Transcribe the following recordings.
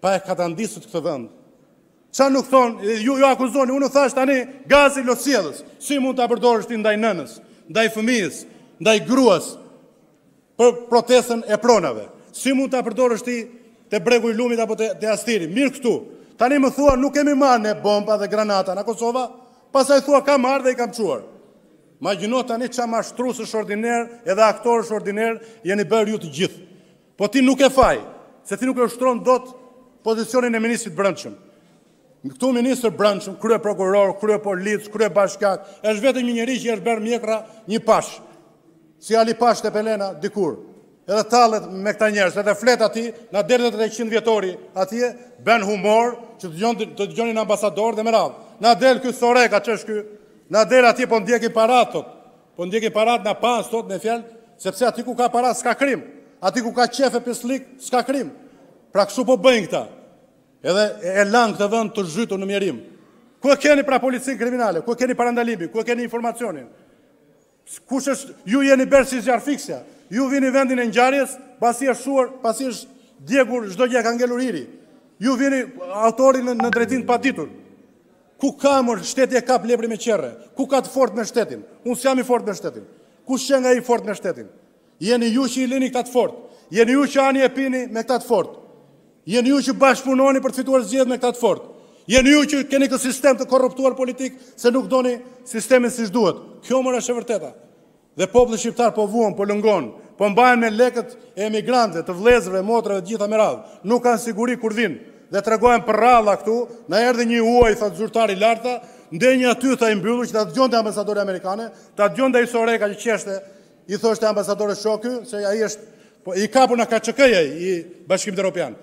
pa e ndisët këtë vënd. Qa nuk thonë, ju, ju akuzoni, unë thashtë tani gazi losjedhës, si mund të apërdorës ti ndaj nënës, ndaj fëmijës, ndaj gruas, për protestën e pronave. Si mund të apërdorës ti të bregu i lumit apo të, të astiri. Mirë këtu, tani më thua nuk kemi marrë në bomba dhe granata në Kosova, pasaj thua kam marrë dhe i kam quarë. Ma gjino tani qa ma shtru së shordiner edhe aktorë shordiner jeni bërë ju të gjithë. Po ti nuk e faj, se ti nuk e shtronë do pozicionin e ministrit brëndshëm. Në këtu ministrë brëndshëm, krye prokuror, krye policë, krye bashkat, është vetëm një njëri që është bërë mjekra një pash, si Ali Pash të Pelena dikur, edhe talet me këta njerës, edhe flet ati, në derdet e 100 vjetori, ati e ben humor, që të gjonin ambasador dhe më radhë. Në del kësë soreka që është na në del ati po ndjeki paratot, po ndjeki parat në pas, tot në fjallë, sepse ati ku ka parat s'ka krim, ati ku ka qefe pëslik s'ka krim. Pra kësu po bëjnë këta, edhe e lanë këtë vend të zhytu në mjerim. Ku e keni pra policinë kriminale, ku e keni parandalimi, ku e keni informacionin? Kush është, ju jeni bërë si zjarë fiksja, ju vini vendin e njarjes, pasi e shuar, pasi është djegur, shdo gje ka ngelur iri. Ju vini autorin në, drejtin pa ditur. Ku ka mërë shteti e kap me qere? Ku ka të fort me shtetin? Unë si jam i fort me shtetin. Ku shenga i fort me shtetin? Jeni ju që i lini këtë fort. Jeni ju që ani e pini me këtë fort. Jeni ju që bashkëpunoni për të fituar zgjedhjet me këta të fortë. Jeni ju që keni këtë sistem të korruptuar politik se nuk doni sistemin siç duhet. Kjo më është e vërteta. Dhe populli shqiptar po vuan, po lëngon, po mbahen me lekët e emigrantëve, të vlezëve, motrave, të gjitha me radhë. Nuk kanë siguri kur vinë dhe tregohen për radha këtu, na erdhi një uaj thëtë zyrtari Larta, ndenjë aty tha i mbyllur që ta dëgjonte ambasadori amerikane, ta dëgjonte ai Soreka që qeshte, i thoshte ambasadorit Shoky se ai është Po i kapur në KÇK-ja i Bashkimit Evropian.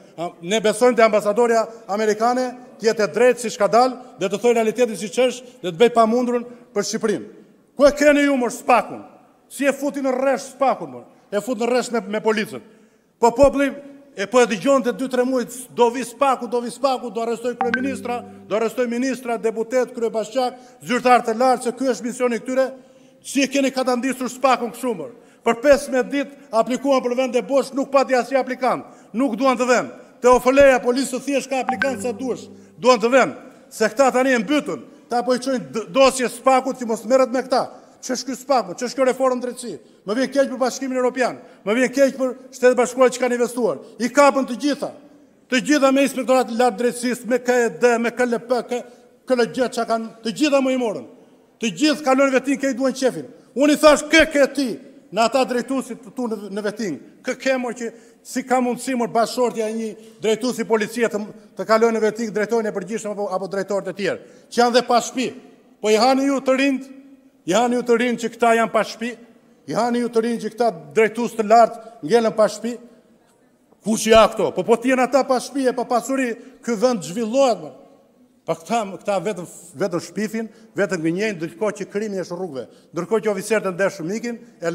Ne besojmë te ambasadorja amerikane të jetë drejt si çka dal, dhe të thojë realitetin si është, dhe të bëj pamundrën për Shqipërinë. Ku e keni ju mor spakun? Si e futi në rresh spakun mor? E fut në rresh me, me policën. Po populli e po e dëgjon te 2-3 muaj do vi spaku, do vi spaku, do arrestoj kryeministra, do arrestoj ministra, deputet, kryebashkiak, zyrtar të lartë se ky është misioni këtyre. Si e keni katandisur spakun kështu mor? për 15 ditë aplikuan për vend e bosh, nuk pati asë që aplikant, nuk duan të vend. Te ofëleja polisë thjesht ka aplikant sa duesh, duan të vend. Se këta tani e mbytën, ta po i qojnë dosje spakut që mos meret me këta. Që është kjo spakut, që është kjo reformë drejtësi? Më vjen keqë për bashkimin e Europian, më vjen keqë për shtetë bashkuar që kanë investuar. I kapën të gjitha, të gjitha me inspektorat lartë drejtësis, me KED, me KLP, këllë gjithë që kanë, të gjitha më i morën. Të gjithë kalonë vetin ke i duen qefin. Unë i thash, ke ke ti, në ata drejtusit të tu në vetin. Kë kemur që si ka mundësi mërë bashortja një drejtusit policia të, të kalojnë në vetin, drejtojnë e përgjishëm apo, apo drejtorë të tjerë, që janë dhe pashpi. Po i hanë ju të rindë, i hanë ju të rindë që këta janë pashpi, i hanë ju të rindë që këta drejtus të lartë ngellën pashpi, ku që ja këto, po po tjenë ata pashpi e pa pasuri kë vend zhvillohet më. Pa këta, këta shpifin, vetëm ngënjen, dërko që krimi e shë rrugve, dërko që oficerët e shumikin, e